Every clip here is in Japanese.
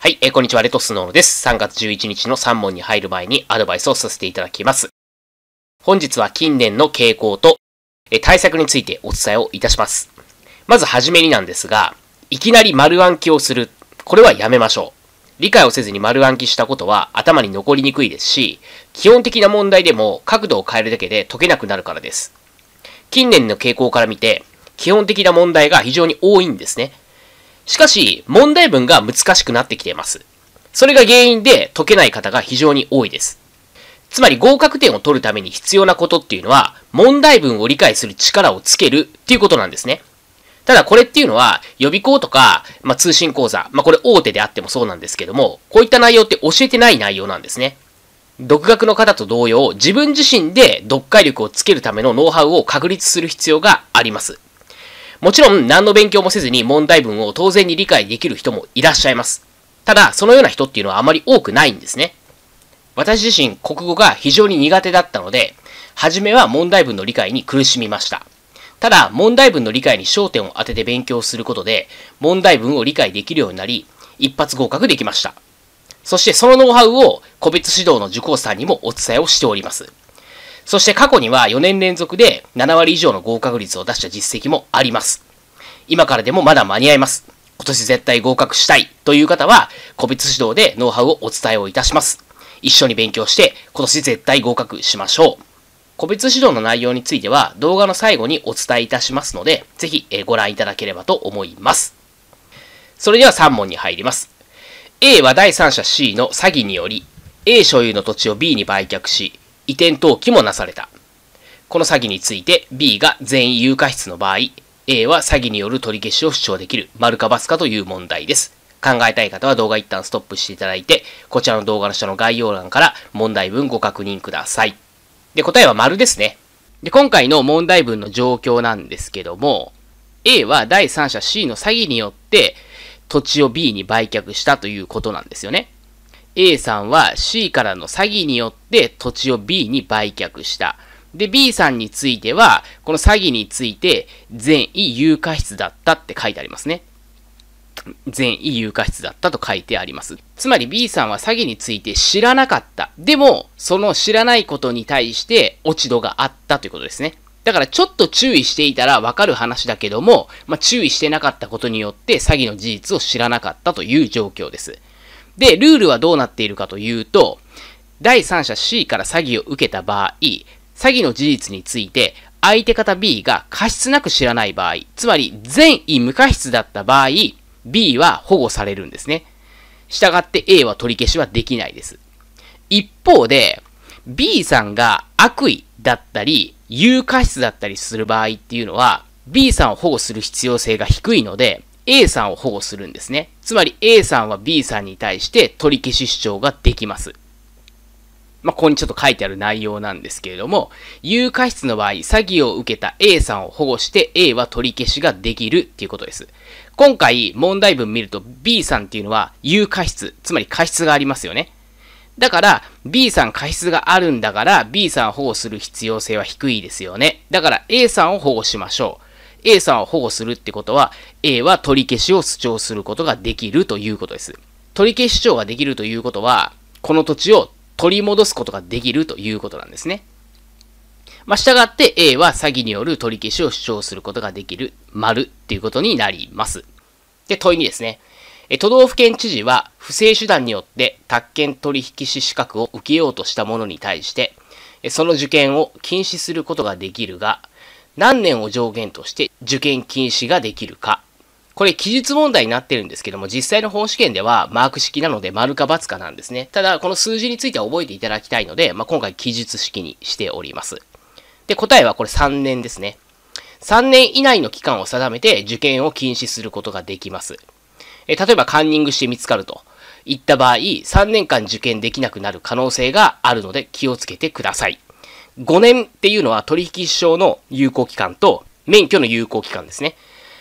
はい、えー、こんにちは、レトスノーです。3月11日の3問に入る前にアドバイスをさせていただきます。本日は近年の傾向と、えー、対策についてお伝えをいたします。まずはじめになんですが、いきなり丸暗記をする。これはやめましょう。理解をせずに丸暗記したことは頭に残りにくいですし、基本的な問題でも角度を変えるだけで解けなくなるからです。近年の傾向から見て、基本的な問題が非常に多いんですね。しかし、問題文が難しくなってきています。それが原因で解けない方が非常に多いです。つまり合格点を取るために必要なことっていうのは、問題文を理解する力をつけるっていうことなんですね。ただこれっていうのは、予備校とか、まあ、通信講座、まあ、これ大手であってもそうなんですけども、こういった内容って教えてない内容なんですね。独学の方と同様、自分自身で読解力をつけるためのノウハウを確立する必要があります。もちろん何の勉強もせずに問題文を当然に理解できる人もいらっしゃいます。ただ、そのような人っていうのはあまり多くないんですね。私自身、国語が非常に苦手だったので、初めは問題文の理解に苦しみました。ただ、問題文の理解に焦点を当てて勉強することで、問題文を理解できるようになり、一発合格できました。そしてそのノウハウを個別指導の受講者さんにもお伝えをしております。そして過去には4年連続で7割以上の合格率を出した実績もあります。今からでもまだ間に合います。今年絶対合格したいという方は、個別指導でノウハウをお伝えをいたします。一緒に勉強して、今年絶対合格しましょう。個別指導の内容については動画の最後にお伝えいたしますので、ぜひご覧いただければと思います。それでは3問に入ります。A は第三者 C の詐欺により、A 所有の土地を B に売却し、移転登記もなされた。この詐欺について B が全員有価質の場合、A は詐欺による取り消しを主張できる、丸か×かという問題です。考えたい方は動画一旦ストップしていただいて、こちらの動画の下の概要欄から問題文ご確認ください。で、答えは丸ですね。で、今回の問題文の状況なんですけども、A は第三者 C の詐欺によって土地を B に売却したということなんですよね。A さんは C からの詐欺によって土地を B に売却した。で、B さんについては、この詐欺について善意有価質だったって書いてありますね。善意有価質だったと書いてあります。つまり B さんは詐欺について知らなかった。でも、その知らないことに対して落ち度があったということですね。だからちょっと注意していたらわかる話だけども、まあ、注意してなかったことによって詐欺の事実を知らなかったという状況です。で、ルールはどうなっているかというと、第三者 C から詐欺を受けた場合、詐欺の事実について、相手方 B が過失なく知らない場合、つまり善意無過失だった場合、B は保護されるんですね。従って A は取り消しはできないです。一方で、B さんが悪意だったり、有過失だったりする場合っていうのは、B さんを保護する必要性が低いので、A さんを保護するんですね。つまり A さんは B さんに対して取り消し主張ができます。まあ、ここにちょっと書いてある内容なんですけれども、有価質の場合、詐欺を受けた A さんを保護して A は取り消しができるっていうことです。今回問題文見ると B さんっていうのは有価質、つまり過失がありますよね。だから B さん過失があるんだから B さんを保護する必要性は低いですよね。だから A さんを保護しましょう。A さんを保護するってことは、A は取り消しを主張することができるということです。取り消し主張ができるということは、この土地を取り戻すことができるということなんですね。まあ、従って A は詐欺による取り消しを主張することができる、丸っていうことになります。で、問いにですね。都道府県知事は不正手段によって宅建取引士資格を受けようとした者に対して、その受験を禁止することができるが、何年を上限として受験禁止ができるか。これ記述問題になってるんですけども、実際の本試験ではマーク式なので丸か×かなんですね。ただ、この数字については覚えていただきたいので、まあ、今回記述式にしております。で、答えはこれ3年ですね。3年以内の期間を定めて受験を禁止することができます。え例えばカンニングして見つかるといった場合、3年間受験できなくなる可能性があるので気をつけてください。5年っていうのは取引証の有効期間と免許の有効期間ですね。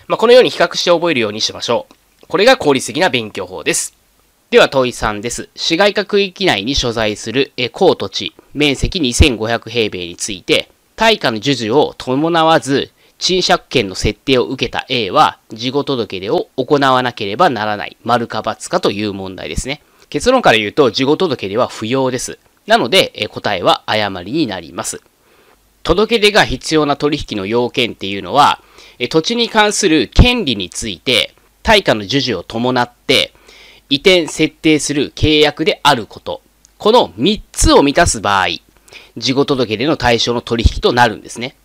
まあ、このように比較して覚えるようにしましょう。これが効率的な勉強法です。では、問い3です。市街化区域内に所在する、え、高土地、面積2500平米について、対価の授受を伴わず、賃借権の設定を受けた A は、事後届出を行わなければならない、丸か×かという問題ですね。結論から言うと、事後届出は不要です。なので、え答えは誤りになります。届け出が必要な取引の要件っていうのは、え土地に関する権利について、対価の授受を伴って、移転設定する契約であること。この3つを満たす場合、事後届出の対象の取引となるんですね。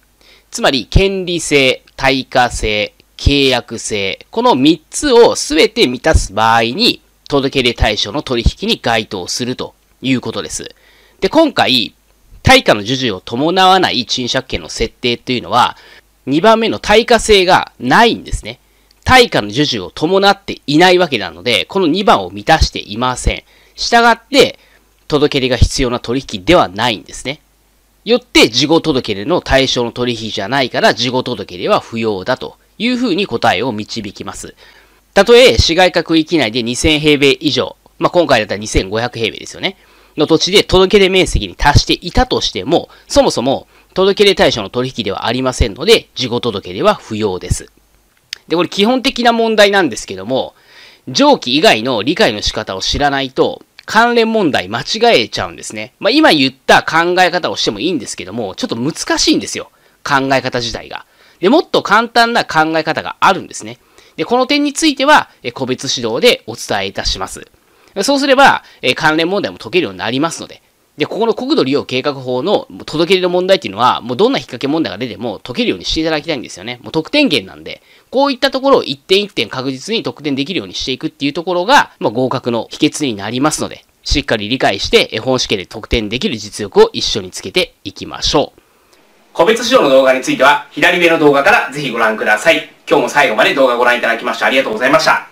つまり、権利性、対価性、契約性、この3つを全て満たす場合に、届け出対象の取引に該当するということです。で、今回、対価の授受を伴わない賃借権の設定というのは、2番目の対価性がないんですね。対価の授受を伴っていないわけなので、この2番を満たしていません。従って、届け出が必要な取引ではないんですね。よって、事後届出の対象の取引じゃないから、事後届出は不要だというふうに答えを導きます。たとえ、市街化区域内で2000平米以上、まあ、今回だったら2500平米ですよね。の土地で届け出面積に達していたとしても、そもそも届け出対象の取引ではありませんので、事後届では不要です。で、これ基本的な問題なんですけども、上記以外の理解の仕方を知らないと、関連問題間違えちゃうんですね。まあ、今言った考え方をしてもいいんですけども、ちょっと難しいんですよ。考え方自体が。で、もっと簡単な考え方があるんですね。で、この点については、個別指導でお伝えいたします。そうすれば、え関連問題も解けるようになりますので、で、ここの国土利用計画法の届け出の問題っていうのは、もうどんな引っ掛け問題が出ても解けるようにしていただきたいんですよね。もう得点源なんで、こういったところを一点一点確実に得点できるようにしていくっていうところが、まあ、合格の秘訣になりますので、しっかり理解して、本試験で得点できる実力を一緒につけていきましょう。個別指導の動画については、左上の動画からぜひご覧ください。今日も最後まで動画をご覧いただきましてありがとうございました。